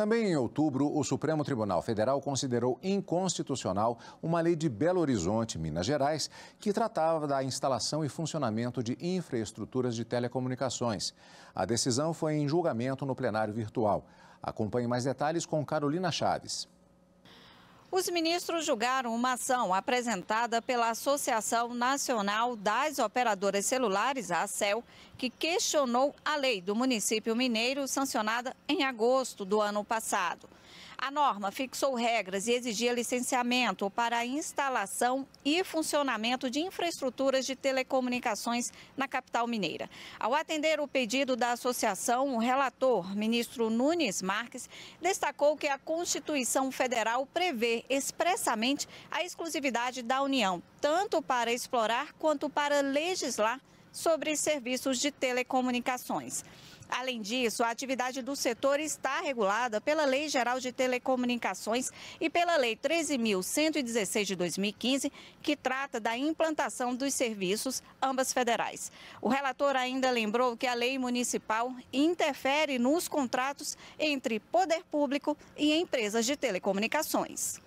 Também em outubro, o Supremo Tribunal Federal considerou inconstitucional uma lei de Belo Horizonte, Minas Gerais, que tratava da instalação e funcionamento de infraestruturas de telecomunicações. A decisão foi em julgamento no plenário virtual. Acompanhe mais detalhes com Carolina Chaves. Os ministros julgaram uma ação apresentada pela Associação Nacional das Operadoras Celulares, a ACEL, que questionou a lei do município mineiro sancionada em agosto do ano passado. A norma fixou regras e exigia licenciamento para a instalação e funcionamento de infraestruturas de telecomunicações na capital mineira. Ao atender o pedido da associação, o relator, ministro Nunes Marques, destacou que a Constituição Federal prevê expressamente a exclusividade da União, tanto para explorar quanto para legislar sobre serviços de telecomunicações. Além disso, a atividade do setor está regulada pela Lei Geral de Telecomunicações e pela Lei 13.116 de 2015, que trata da implantação dos serviços, ambas federais. O relator ainda lembrou que a lei municipal interfere nos contratos entre poder público e empresas de telecomunicações.